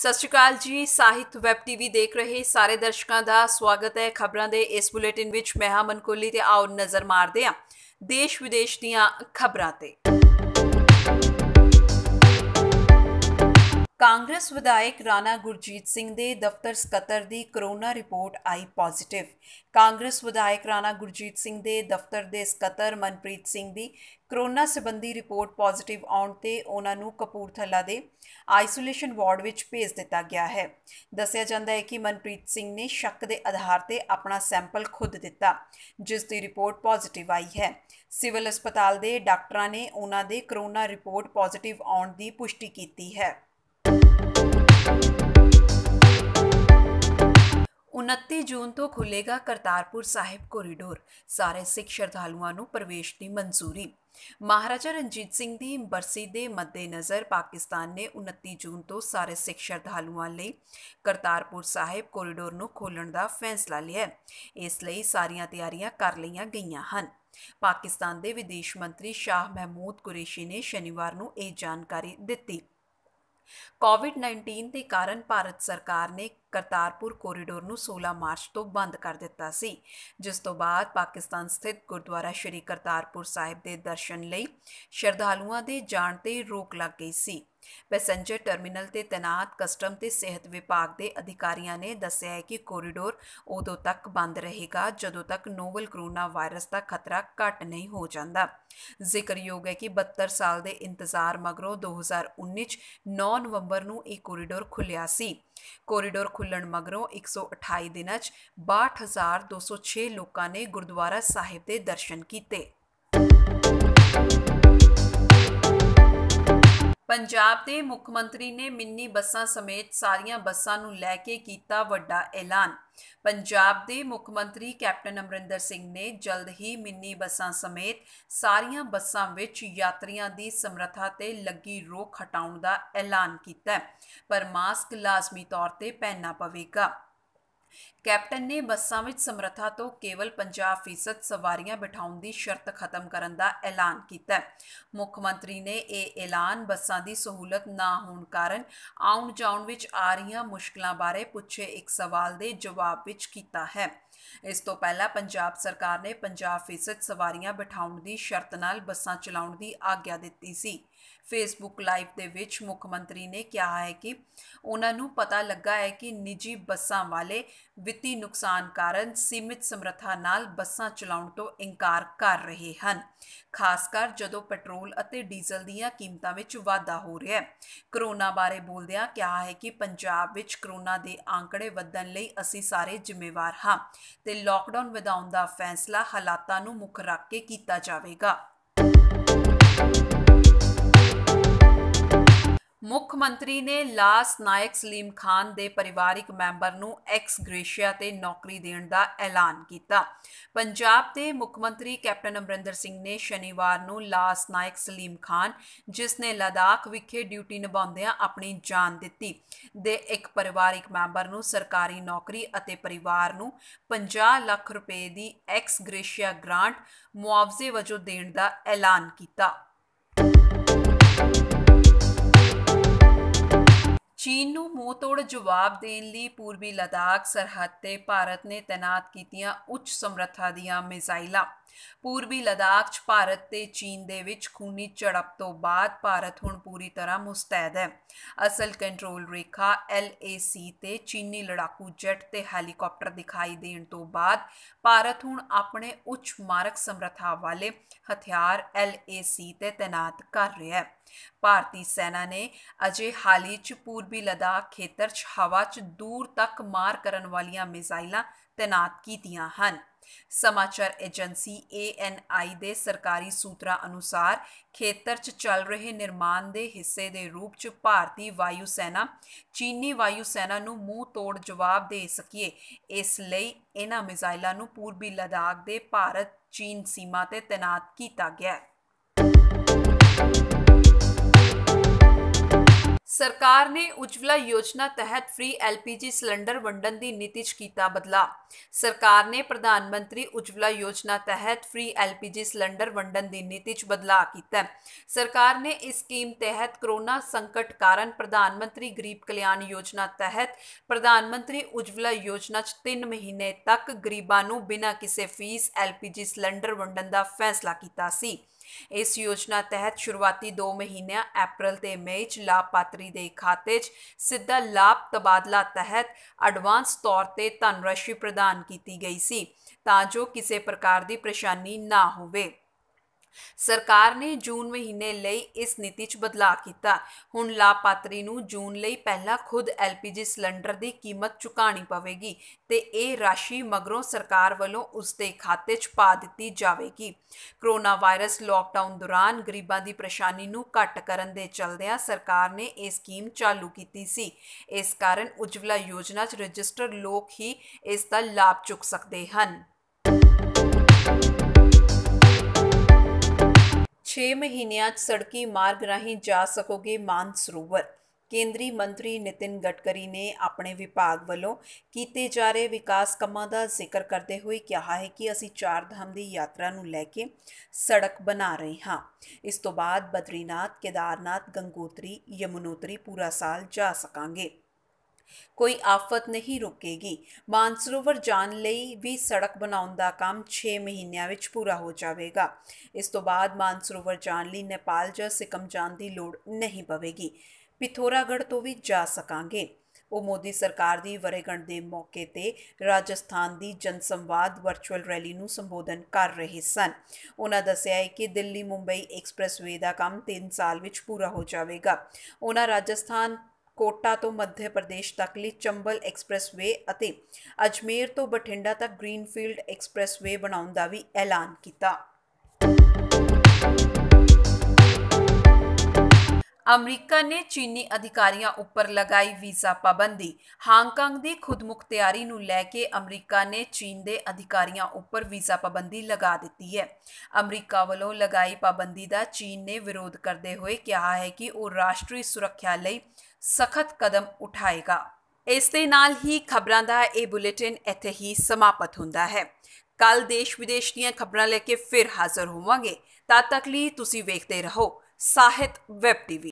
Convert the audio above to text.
ਸਤਿ ਸ਼੍ਰੀ ਅਕਾਲ ਜੀ ਸਾਹਿਤ ਵੈਬ ਟੀਵੀ ਦੇਖ ਰਹੇ ਸਾਰੇ ਦਰਸ਼ਕਾਂ ਦਾ ਸਵਾਗਤ ਹੈ ਖਬਰਾਂ ਦੇ ਇਸ ਬੁਲੇਟਿਨ ਵਿੱਚ ਮੈਂ ਹਾਂ ਮਨਕੋਲੀ ਤੇ ਆਓ ਨਜ਼ਰ ਮਾਰਦੇ ਹਾਂ ਦੇਸ਼ ਵਿਦੇਸ਼ ਦੀਆਂ ਖਬਰਾਂ ਤੇ ਕਾਂਗਰਸ ਵਿਧਾਇਕ ਰਾਣਾ ਗੁਰਜੀਤ ਸਿੰਘ ਦੇ ਦਫ਼ਤਰ ਸਕੱਤਰ ਦੀ ਕਰੋਨਾ ਰਿਪੋਰਟ ਆਈ ਪੋਜ਼ਿਟਿਵ ਕਾਂਗਰਸ ਵਿਧਾਇਕ ਰਾਣਾ ਗੁਰਜੀਤ ਸਿੰਘ ਦੇ ਦਫ਼ਤਰ ਦੇ ਸਕੱਤਰ ਮਨਪ੍ਰੀਤ ਸਿੰਘ ਦੀ ਕਰੋਨਾ ਸੰਬੰਧੀ ਰਿਪੋਰਟ ਪੋਜ਼ਿਟਿਵ ਆਉਣ ਤੇ ਉਹਨਾਂ ਨੂੰ ਕਪੂਰਥਲਾ ਦੇ ਆਈਸੋਲੇਸ਼ਨ ਵਾਰਡ ਵਿੱਚ ਭੇਜ ਦਿੱਤਾ ਗਿਆ ਹੈ ਦੱਸਿਆ ਜਾਂਦਾ ਹੈ ਕਿ ਮਨਪ੍ਰੀਤ ਸਿੰਘ ਨੇ ਸ਼ੱਕ ਦੇ ਆਧਾਰ ਤੇ ਆਪਣਾ ਸੈਂਪਲ ਖੁਦ ਦਿੱਤਾ ਜਿਸ ਦੀ ਰਿਪੋਰਟ ਪੋਜ਼ਿਟਿਵ ਆਈ ਹੈ ਸਿਵਲ ਹਸਪਤਾਲ ਦੇ ਡਾਕਟਰਾਂ ਨੇ ਉਹਨਾਂ ਦੇ ਕਰੋਨਾ ਰਿਪੋਰਟ ਪੋਜ਼ਿਟਿਵ ਆਉਣ ਦੀ ਪੁਸ਼ਟੀ ਕੀਤੀ ਹੈ 29 ਜੂਨ ਤੋਂ ਖੁੱਲੇਗਾ ਕਰਤਾਰਪੁਰ ਸਾਹਿਬ ਕੋਰੀਡੋਰ ਸਾਰੇ ਸਿੱਖ ਸ਼ਰਧਾਲੂਆਂ ਨੂੰ ਪ੍ਰਵੇਸ਼ ਦੀ ਮਨਜ਼ੂਰੀ ਮਹਾਰਾਜਾ ਰਣਜੀਤ ਸਿੰਘ ਦੀ ਬਰਸੀ ਦੇ ਮੱਦੇਨਜ਼ਰ ਪਾਕਿਸਤਾਨ ਨੇ 29 ਜੂਨ ਤੋਂ ਸਾਰੇ ਸਿੱਖ ਸ਼ਰਧਾਲੂਆਂ ਲਈ ਕਰਤਾਰਪੁਰ ਸਾਹਿਬ ਕੋਰੀਡੋਰ ਨੂੰ ਖੋਲ੍ਹਣ ਦਾ ਫੈਸਲਾ ਲਿਆ ਇਸ ਲਈ ਸਾਰੀਆਂ ਤਿਆਰੀਆਂ ਕਰ ਲਈਆਂ ਗਈਆਂ ਹਨ ਪਾਕਿਸਤਾਨ ਦੇ ਵਿਦੇਸ਼ ਮੰਤਰੀ ਸ਼ਾਹ ਮਹਿਮੂਦ ਕੁਰੇਸ਼ੀ ਨੇ ਸ਼ਨੀਵਾਰ ਨੂੰ ਇਹ ਜਾਣਕਾਰੀ ਦਿੱਤੀ ਕੋਵਿਡ-19 ਦੇ ਕਾਰਨ ਭਾਰਤ ਸਰਕਾਰ ਨੇ ਕਰਤਾਰਪੁਰ ਕੋਰੀਡੋਰ ਨੂੰ 16 ਮਾਰਚ ਤੋਂ ਬੰਦ ਕਰ ਦਿੱਤਾ ਸੀ ਜਿਸ ਤੋਂ ਬਾਅਦ ਪਾਕਿਸਤਾਨ ਸਥਿਤ ਗੁਰਦੁਆਰਾ ਸ਼੍ਰੀ ਕਰਤਾਰਪੁਰ ਸਾਹਿਬ ਦੇ ਦਰਸ਼ਨ ਲਈ ਸ਼ਰਧਾਲੂਆਂ ਦੇ ਜਾਣ ਤੇ ਰੋਕ ਲੱਗ ਗਈ ਸੀ ਪੈਸੰਜਰ ਟਰਮੀਨਲ ਤੇ ਤਨਾਤ ਕਸਟਮ ਤੇ ਸਿਹਤ ਵਿਭਾਗ ਦੇ ਅਧਿਕਾਰੀਆਂ ਨੇ ਦੱਸਿਆ ਹੈ ਕਿ ਕੋਰੀਡੋਰ ਉਦੋਂ ਤੱਕ ਬੰਦ ਰਹੇਗਾ ਜਦੋਂ ਤੱਕ ਨੋਵਲ ਕਰੋਨਾ ਵਾਇਰਸ ਦਾ ਖਤਰਾ ਘਟ ਨਹੀਂ ਹੋ ਜਾਂਦਾ ਜ਼ਿਕਰਯੋਗ ਹੈ ਕਿ 72 ਸਾਲ ਦੇ ਇੰਤਜ਼ਾਰ ਮਗਰੋਂ 2019 ਚ 9 ਨਵੰਬਰ ਨੂੰ ਇਹ ਕੋਰੀਡੋਰ ਖੁੱਲਿਆ ਸੀ ਕੋਰੀਡੋਰ ਖੁੱਲਣ ਮਗਰੋਂ 128 ਦਿਨਾਂ 'ਚ 62206 ਲੋਕਾਂ ਨੇ ਗੁਰਦੁਆਰਾ ਸਾਹਿਬ ਦੇ ਦਰਸ਼ਨ ਕੀਤੇ ਪੰਜਾਬ ਦੇ ਮੁੱਖ ਮੰਤਰੀ ਨੇ ਮਿੰਨੀ ਬੱਸਾਂ ਸਮੇਤ ਸਾਰੀਆਂ ਬੱਸਾਂ ਨੂੰ ਲੈ ਕੇ ਕੀਤਾ ਵੱਡਾ ਐਲਾਨ ਪੰਜਾਬ ਦੇ ਮੁੱਖ ਮੰਤਰੀ ਕੈਪਟਨ ਅਮਰਿੰਦਰ ਸਿੰਘ ਨੇ ਜਲਦ ਹੀ ਮਿੰਨੀ ਬੱਸਾਂ ਸਮੇਤ ਸਾਰੀਆਂ ਬੱਸਾਂ ਵਿੱਚ ਯਾਤਰੀਆਂ ਦੀ ਸਮਰੱਥਾ ਤੇ ਲੱਗੀ ਰੋਕ ਹਟਾਉਣ ਦਾ ਐਲਾਨ ਕੀਤਾ ਪਰ ਮਾਸਕ ਲਾਜ਼ਮੀ ਤੌਰ ਤੇ ਪਹਿਨਣਾ ਪਵੇਗਾ ਕੈਪਟਨ ਨੇ ਬੱਸਾਂ ਵਿੱਚ ਸਮਰੱਥਾ ਤੋਂ ਕੇਵਲ 50% ਸਵਾਰੀਆਂ ਬਿਠਾਉਣ ਦੀ ਸ਼ਰਤ ਖਤਮ ਕਰਨ ਦਾ ਐਲਾਨ ਕੀਤਾ ਮੁੱਖ ਮੰਤਰੀ ਨੇ ਇਹ ਐਲਾਨ ਬੱਸਾਂ ਦੀ ਸਹੂਲਤ ਨਾ ਹੋਣ ਕਾਰਨ ਆਉਣ ਜਾਉਣ ਵਿੱਚ ਆ ਰਹੀਆਂ ਮੁਸ਼ਕਲਾਂ ਬਾਰੇ ਪੁੱਛੇ ਇੱਕ ਸਵਾਲ ਦੇ ਜਵਾਬ ਵਿੱਚ ਕੀਤਾ ਹੈ ਇਸ ਤੋਂ ਪਹਿਲਾਂ ਪੰਜਾਬ ਸਰਕਾਰ ਨੇ 50% ਸਵਾਰੀਆਂ ਬਿਠਾਉਣ ਦੀ ਸ਼ਰਤ ਨਾਲ ਬੱਸਾਂ ਚਲਾਉਣ ਦੀ ਆਗਿਆ ਦਿੱਤੀ ਸੀ ਫੇਸਬੁੱਕ ਲਾਈਵ ਦੇ ਵਿੱਚ ਮੁੱਖ ਮੰਤਰੀ ਨੇ ਕਿਹਾ ਹੈ ਕਿ ਉਹਨਾਂ ਨੂੰ ਪਤਾ ਲੱਗਾ ਹੈ ਕਿ ਨਿੱਜੀ ਬੱਸਾਂ ਵਾਲੇ ਵਿੱਤੀ ਨੁਕਸਾਨ ਕਾਰਨ ਸੀਮਿਤ ਸਮਰੱਥਾ ਨਾਲ ਬੱਸਾਂ ਚਲਾਉਣ ਤੋਂ ਇਨਕਾਰ ਕਰ ਰਹੇ ਹਨ ਖਾਸ ਕਰ ਜਦੋਂ ਪੈਟਰੋਲ ਅਤੇ ਡੀਜ਼ਲ ਦੀਆਂ ਕੀਮਤਾਂ ਵਿੱਚ ਵਾਧਾ ਹੋ ਰਿਹਾ ਹੈ ਕਰੋਨਾ ਬਾਰੇ ਬੋਲਦਿਆਂ ਕਿਹਾ ਹੈ ਕਿ ਪੰਜਾਬ ਵਿੱਚ ਕਰੋਨਾ ਦੇ ਆંકੜੇ ਵਧਣ ਲਈ ਅਸੀਂ ਸਾਰੇ ਜ਼ਿੰਮੇਵਾਰ ਹਾਂ ਤੇ ਲਾਕਡਾਊਨ ਵਧਾਉਣ ਦਾ ਫੈਸਲਾ ਹਾਲਾਤਾਂ ਨੂੰ ਮੁੱਖ ਰੱਖ ਕੇ ਕੀਤਾ ਜਾਵੇਗਾ ਮੁੱਖ ਮੰਤਰੀ ਨੇ ਲਾਸ ਨਾਇਕ ਸਲੀਮ ਖਾਨ ਦੇ ਪਰਿਵਾਰਿਕ ਮੈਂਬਰ ਨੂੰ ਐਕਸ ਗ੍ਰੇਸ਼ੀਆ ਤੇ ਨੌਕਰੀ ਦੇਣ ਦਾ ਐਲਾਨ ਕੀਤਾ ਪੰਜਾਬ ਦੇ ਮੁੱਖ ਮੰਤਰੀ ਕੈਪਟਨ ਅਮਰਿੰਦਰ ਸਿੰਘ ਨੇ ਸ਼ਨੀਵਾਰ ਨੂੰ ਲਾਸ ਨਾਇਕ ਸਲੀਮ ਖਾਨ ਜਿਸ ਨੇ ਲਦਾਖ ਵਿਖੇ ਡਿਊਟੀ ਨਿਭਾਉਂਦਿਆਂ ਆਪਣੀ ਜਾਨ ਦਿੱਤੀ ਦੇ ਇੱਕ ਪਰਿਵਾਰਿਕ ਮੈਂਬਰ ਨੂੰ ਸਰਕਾਰੀ ਨੌਕਰੀ ਅਤੇ ਪਰਿਵਾਰ ਨੂੰ 50 ਲੱਖ ਰੁਪਏ ਦੀ ਐਕਸ ਗ੍ਰੇਸ਼ੀਆ ਗ੍ਰਾਂਟ ਮੁਆਵਜ਼ੇ ਵਜੋਂ ਦੇਣ ਦਾ ਐਲਾਨ ਕੀਤਾ ਚੀਨ ਨੂੰ ਮੂੰਹ ਤੋੜ ਜਵਾਬ ਦੇਣ ਲਈ ਪੂਰਬੀ ਲਦਾਖ ਸਰਹੱਦ ਤੇ ਭਾਰਤ ਨੇ ਤਣਾਤ ਕੀਤੀਆਂ ਉੱਚ ਸਮਰੱਥਾ ਦੀਆਂ ਮਿਜ਼ਾਈਲਾਂ ਪੂਰਬੀ ਲਦਾਖ 'ਚ ਭਾਰਤ ਤੇ ਚੀਨ ਦੇ ਵਿੱਚ ਖੂਨੀ ਝੜਪ ਤੋਂ ਬਾਅਦ ਭਾਰਤ ਹੁਣ ਪੂਰੀ ਤਰ੍ਹਾਂ ਮੁਸਤੈਦ ਹੈ ਅਸਲ ਕੰਟਰੋਲ ਰੇਖਾ LAC ਤੇ ਚੀਨੀ ਲੜਾਕੂ ਜੈਟ ਤੇ ਹੈਲੀਕਾਪਟਰ ਦਿਖਾਈ ਦੇਣ ਤੋਂ ਬਾਅਦ ਭਾਰਤ ਹੁਣ ਆਪਣੇ ਉੱਚ ਮਾਰਕ ਸਮਰੱਥਾ ਵਾਲੇ ਹਥਿਆਰ LAC ਤੇ ਤੈਨਾਤ ਕਰ ਰਿਹਾ ਹੈ ਭਾਰਤੀ ਸੈਨਾ ਨੇ ਅਜੇ ਹਾਲੀ ਚ ਪੂਰਬੀ ਲਦਾਖ ਖੇਤਰ ਚ ਹਵਾ ਚ ਦੂਰ ਤੱਕ ਮਾਰ ਕਰਨ ਵਾਲੀਆਂ ਮਿਜ਼ਾਈਲਾਂ ਤੈਨਾਤ ਕੀਤੀਆਂ ਹਨ ਸਮਾਚਾਰ ਏਜੰਸੀ ANI ਦੇ ਸਰਕਾਰੀ ਸੂਤਰਾਂ ਅਨੁਸਾਰ ਖੇਤਰ 'ਚ ਚੱਲ ਰਹੇ ਨਿਰਮਾਣ ਦੇ ਹਿੱਸੇ ਦੇ ਰੂਪ 'ਚ ਭਾਰਤੀ ਵਾਯੂ ਸੈਨਾ ਚੀਨੀ ਵਾਯੂ ਸੈਨਾ ਨੂੰ ਮੂੰਹ ਤੋੜ ਜਵਾਬ ਦੇ ਸਕੀਏ ਇਸ ਲਈ ਇਹਨਾਂ ਮਿਜ਼ਾਈਲਾਂ ਨੂੰ ਪੂਰਬੀ ਲਦਾਖ ਦੇ ਭਾਰਤ ਚੀਨ ਸੀਮਾ ਤੇ ਤਣਾਤ ਕੀਤਾ ਗਿਆ ਹੈ ਸਰਕਾਰ ਨੇ ਉਜਵਲਾ ਯੋਜਨਾ ਤਹਿਤ ਫ੍ਰੀ ਐਲਪੀਜੀ ਸਿਲੰਡਰ ਵੰਡਣ ਦੀ ਨੀਤੀ 'ਚ ਕੀਤਾ ਬਦਲਾ ਸਰਕਾਰ ਨੇ ਪ੍ਰਧਾਨ ਮੰਤਰੀ ਉਜਵਲਾ ਯੋਜਨਾ ਤਹਿਤ ਫ੍ਰੀ ਐਲਪੀਜੀ ਸਿਲੰਡਰ ਵੰਡਣ ਦੀ ਨੀਤੀ 'ਚ ਬਦਲਾ ਕੀਤਾ ਸਰਕਾਰ ਨੇ ਇਸ ਸਕੀਮ ਤਹਿਤ ਕਰੋਨਾ ਸੰਕਟ ਕਾਰਨ ਪ੍ਰਧਾਨ ਮੰਤਰੀ ਗਰੀਬ ਕਲਿਆਣ ਯੋਜਨਾ ਤਹਿਤ ਪ੍ਰਧਾਨ ਮੰਤਰੀ ਉਜਵਲਾ ਯੋਜਨਾ 'ਚ 3 ਮਹੀਨੇ ਤੱਕ ਗਰੀਬਾਂ ਨੂੰ ਬਿਨਾਂ ਕਿਸੇ ਫੀਸ ਐਲਪੀਜੀ ਸਿਲੰਡਰ ਵੰਡਣ ਦਾ ਫੈਸਲਾ ਕੀਤਾ ਸੀ ਇਸ ਯੋਜਨਾ ਤਹਿਤ ਸ਼ੁਰੂਆਤੀ 2 ਮਹੀਨਿਆਂ ਅਪ੍ਰੈਲ ਤੇ ਮਈ 'ਚ ਲਾਭਪਾਤਰੀ ਨੌਕਰੀ ਦੇ ਖਾਤੇ 'ਚ ਸਿੱਧਾ ਲਾਭ ਤਬਾਦਲਾ ਤਹਿਤ ਐਡਵਾਂਸ ਤੌਰ ਤੇ ਧਨਰਾਸ਼ੀ ਪ੍ਰਦਾਨ ਕੀਤੀ ਗਈ ਸੀ ਤਾਂ ਜੋ ਕਿਸੇ ਪ੍ਰਕਾਰ ਦੀ ਪਰੇਸ਼ਾਨੀ ਨਾ ਹੋਵੇ ਸਰਕਾਰ ਨੇ ਜੂਨ ਮਹੀਨੇ ਲਈ ਇਸ ਨੀਤੀ 'ਚ ਬਦਲਾਅ ਕੀਤਾ ਹੁਣ ਲਾਪਾਤਰੀ ਨੂੰ ਜੂਨ ਲਈ ਪਹਿਲਾਂ ਖੁਦ ਐਲਪੀਜੀ ਸਿਲੰਡਰ ਦੀ ਕੀਮਤ ਚੁਕਾਣੀ ਪਵੇਗੀ ਤੇ ਇਹ ਰਾਸ਼ੀ ਮਗਰੋਂ ਸਰਕਾਰ ਵੱਲੋਂ ਉਸ ਦੇ ਖਾਤੇ 'ਚ ਪਾ ਦਿੱਤੀ ਜਾਵੇਗੀ ਕਰੋਨਾ ਵਾਇਰਸ ਲਾਕਡਾਊਨ ਦੌਰਾਨ ਗਰੀਬਾਂ ਦੀ ਪਰੇਸ਼ਾਨੀ ਨੂੰ ਘੱਟ ਕਰਨ ਦੇ ਚਲਦਿਆਂ ਸਰਕਾਰ ਨੇ ਇਹ ਸਕੀਮ ਚਾਲੂ ਕੀਤੀ ਸੀ ਇਸ ਕਾਰਨ ਉਜਵਲਾ ਯੋਜਨਾ 'ਚ ਰਜਿਸਟਰ ਲੋਕ ਹੀ ਇਸ ਦਾ ਲਾਭ ਚੁੱਕ ਸਕਦੇ ਹਨ 6 ਮਹੀਨਿਆਂ 'ਚ ਸੜਕੀ ਮਾਰਗ ਰਾਹੀਂ ਜਾ ਸਕੋਗੇ ਮਾਨ ਸਰੋਵਰ ਕੇਂਦਰੀ ਮੰਤਰੀ ਨਿਤਿਨ ਗਟਕਰੀ ਨੇ ਆਪਣੇ ਵਿਭਾਗ ਵੱਲੋਂ ਕੀਤੇ ਜਾ ਰਹੇ ਵਿਕਾਸ ਕੰਮਾਂ ਦਾ ਜ਼ਿਕਰ ਕਰਦੇ ਹੋਏ ਕਿਹਾ ਹੈ ਕਿ ਅਸੀਂ ਚਾਰ ਧਾਮ ਦੀ ਯਾਤਰਾ ਨੂੰ ਲੈ ਕੇ ਸੜਕ ਬਣਾ ਰਹੇ ਹਾਂ ਇਸ ਤੋਂ ਬਾਅਦ ਬਦਰੀਨਾਥ ਕੇਦਾਰਨਾਥ ਗੰਗੋਤਰੀ ਯਮੁਨੋਤਰੀ ਪੂਰਾ ਸਾਲ ਜਾ ਸਕਾਂਗੇ ਕੋਈ ਆਫਤ ਨਹੀਂ ਰੁਕੇਗੀ ਮਾਨਸਰੋਵਰ ਜਾਣ ਲਈ ਵੀ ਸੜਕ ਬਣਾਉਣ ਦਾ ਕੰਮ 6 ਮਹੀਨਿਆਂ ਵਿੱਚ ਪੂਰਾ ਹੋ ਜਾਵੇਗਾ ਇਸ ਤੋਂ ਬਾਅਦ ਮਾਨਸਰੋਵਰ ਜਾਣ ਲਈ ਨੇਪਾਲ ਜਾਂ ਸਿਕਮ ਜਾਣ ਦੀ ਲੋੜ ਨਹੀਂ ਪਵੇਗੀ ਪਿਥੋਰਾਗੜ ਤੋਂ ਵੀ ਜਾ ਸਕਾਂਗੇ ਉਹ ਮੋਦੀ ਸਰਕਾਰ ਦੀ ਵਰੇਗੰਢ ਦੇ ਮੌਕੇ ਤੇ ਰਾਜਸਥਾਨ ਦੀ ਜਨਸੰਵਾਦ ਵਰਚੁਅਲ ਰੈਲੀ ਨੂੰ ਸੰਬੋਧਨ ਕਰ ਰਹੇ ਸਨ ਉਹਨਾਂ ਦੱਸਿਆ ਕਿ ਦਿੱਲੀ ਮੁੰਬਈ ਐਕਸਪ੍ਰੈਸਵੇ ਦਾ ਕੰਮ 3 ਸਾਲ ਵਿੱਚ ਪੂਰਾ ਹੋ ਜਾਵੇਗਾ ਉਹਨਾਂ ਰਾਜਸਥਾਨ ਕੋਟਾ ਤੋਂ ਮੱਧ ਪ੍ਰਦੇਸ਼ ਤੱਕ ਲਈ ਚੰਬਲ ਐਕਸਪ੍ਰੈਸਵੇ ਅਤੇ ਅਜਮੇਰ ਤੋਂ ਬਠਿੰਡਾ ਤੱਕ ਗ੍ਰੀਨਫੀਲਡ ਐਕਸਪ੍ਰੈਸਵੇ ਬਣਾਉਣ ਦਾ ਵੀ ਐਲਾਨ ਕੀਤਾ ਅਮਰੀਕਾ ਨੇ ਚੀਨੀ ਅਧਿਕਾਰੀਆਂ ਉੱਪਰ ਲਗਾਈ ਵੀਜ਼ਾ ਪਾਬੰਦੀ ਹਾਂਗਕਾਂਗ ਦੀ ਖੁਦਮੁਖਤਿਆਰੀ ਨੂੰ ਲੈ ਕੇ ਅਮਰੀਕਾ ਨੇ ਚੀਨ ਦੇ ਅਧਿਕਾਰੀਆਂ ਉੱਪਰ ਵੀਜ਼ਾ ਪਾਬੰਦੀ ਲਗਾ ਦਿੱਤੀ ਹੈ ਅਮਰੀਕਾ ਵੱਲੋਂ ਲਗਾਈ ਪਾਬੰਦੀ ਦਾ ਚੀਨ ਨੇ ਵਿਰੋਧ ਕਰਦੇ ਹੋਏ ਕਿਹਾ ਹੈ ਕਿ ਉਹ ਰਾਸ਼ਟਰੀ ਸੁਰੱਖਿਆ ਲਈ ਸਖਤ ਕਦਮ ਉਠਾਏਗਾ ਇਸ ਦੇ ਨਾਲ ਹੀ ਖਬਰਾਂ ਦਾ ਇਹ ਬੁਲੇਟਿਨ ਇੱਥੇ ਹੀ ਸਮਾਪਤ ਹੁੰਦਾ ਹੈ ਕੱਲ ਦੇਸ਼ ਵਿਦੇਸ਼ ਦੀਆਂ ਖਬਰਾਂ ਲੈ ਕੇ ਫਿਰ ਹਾਜ਼ਰ ਹੋਵਾਂਗੇ ਤਦ ਤੱਕ ਲਈ ਤੁਸੀਂ ਵੇਖਦੇ ਰਹੋ ਸਾਹਿਤ ਵੈਬ ਟੀਵੀ